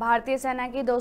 भारतीय सेना के दो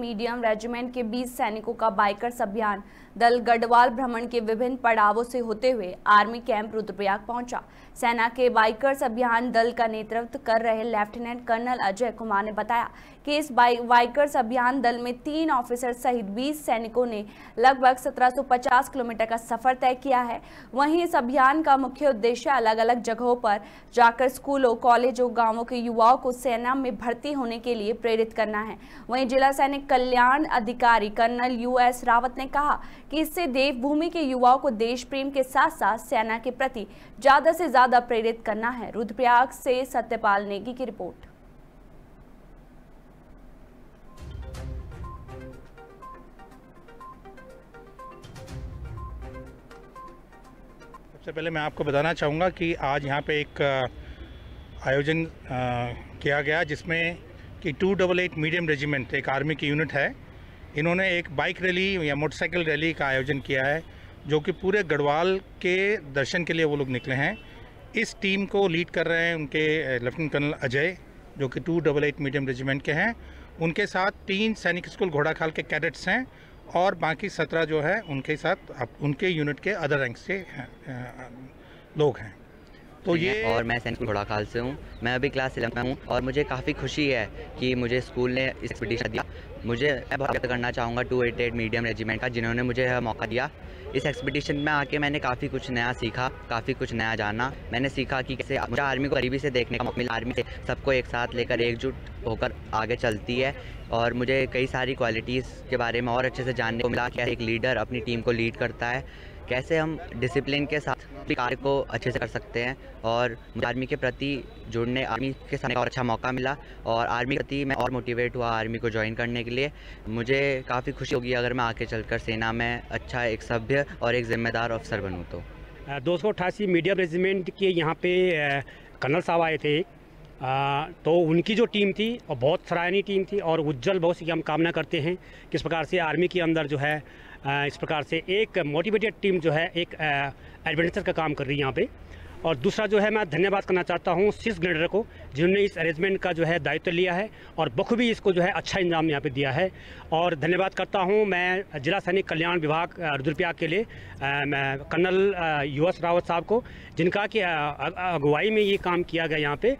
मीडियम रेजिमेंट के 20 सैनिकों का बाइकर्स अभियान दल गढ़वाल भ्रमण के विभिन्न पड़ावों से होते हुए आर्मी कैंप रुद्रप्रयाग पहुंचा सेना के बाइकर्स अभियान दल का नेतृत्व कर रहे लेफ्टिनेंट कर्नल अजय कुमार ने बताया कि इस वाइकर्स अभियान दल में तीन ऑफिसर सहित 20 सैनिकों ने लगभग 1750 किलोमीटर का सफर तय किया है वहीं इस अभियान का मुख्य उद्देश्य अलग अलग जगहों पर जाकर स्कूलों कॉलेजों गाँवों के युवाओं को सेना में भर्ती होने के लिए प्रेरित करना है वहीं जिला सैनिक कल्याण अधिकारी कर्नल यू एस रावत ने कहा कि इससे देवभूमि के युवाओं को देश प्रेम के साथ साथ सेना के प्रति ज्यादा से ज्यादा प्रेरित करना है रुद्रप्रयाग से सत्यपाल नेगी की रिपोर्ट सबसे पहले मैं आपको बताना चाहूँगा कि आज यहाँ पे एक आयोजन किया गया जिसमें कि two double eight medium regiment एक आर्मी की यूनिट है इन्होंने एक बाइक रैली या मोटरसाइकिल रैली का आयोजन किया है जो कि पूरे गढ़वाल के दर्शन के लिए वो लोग निकले हैं इस टीम को लीड कर रहे हैं उनके लेफ्टिनेंट कर्नल अजय जो कि two double eight medium regiment के हैं उनके साथ तीन सैनिक स्कूल घोड़ाखाल के कैडेट्स हैं और बाकी सत्रह जो है उनके साथ उनके यूनिट के अदर रैंक से लोग हैं तो ये और मैं सैनिक घोड़ा खाल से हूँ मैं अभी क्लास इलेवन में हूँ और मुझे काफ़ी खुशी है कि मुझे स्कूल ने इस एक्सपीडिशन दिया मुझे मैं बहुत करना चाहूँगा two eight eight medium regiment का जिन्होंने मुझे यह मौका दिया इस एक्सपीडिशन में आके मैंने काफ़ी कुछ नया सीखा काफ़ी कुछ नया जाना मैंने सीखा कि कैसे मुझे आर्मी को गरीबी से देखने का मौका मिला आर्मी से सबको एक साथ लेकर एकजुट होकर आगे चलती है और मुझे कई सारी क्वालिटीज़ के बारे में और अच्छे से जानने को मिला कि एक लीडर अपनी टीम को लीड करता है कैसे हम डिसिप्लिन के साथ कार्य को अच्छे से कर सकते हैं और आर्मी के प्रति जुड़ने आर्मी के साथ और अच्छा मौका मिला और आर्मी के प्रति मैं और मोटिवेट हुआ आर्मी को ज्वाइन करने के लिए मुझे काफ़ी खुशी होगी अगर मैं आगे चलकर सेना में अच्छा एक सभ्य और एक जिम्मेदार अफसर बनूँ तो दो सौ अठासी मीडियम रेजिमेंट के यहाँ पे कर्नल साहब आए थे आ, तो उनकी जो टीम थी और बहुत सराहनीय टीम थी और उज्जवल बहुत सी हम कामना करते हैं किस प्रकार से आर्मी के अंदर जो है आ, इस प्रकार से एक मोटिवेटेड टीम जो है एक एडवेंचर का काम कर रही है यहाँ पे और दूसरा जो है मैं धन्यवाद करना चाहता हूँ सिस ग्रेडर को जिन्होंने इस अरेंजमेंट का जो है दायित्व लिया है और बखूबी इसको जो है अच्छा इंजाम यहाँ पे दिया है और धन्यवाद करता हूँ मैं जिला सैनिक कल्याण विभाग रुद्रप्रयाग के लिए कर्नल यूएस रावत साहब को जिनका कि अगुवाई में ये काम किया गया यहाँ पर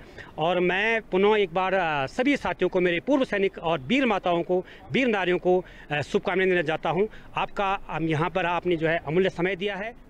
और मैं पुनः एक बार सभी साथियों को मेरे पूर्व सैनिक और वीर माताओं को वीर नारियों को शुभकामनाएं देना चाहता हूँ आपका यहाँ पर आपने जो है अमूल्य समय दिया है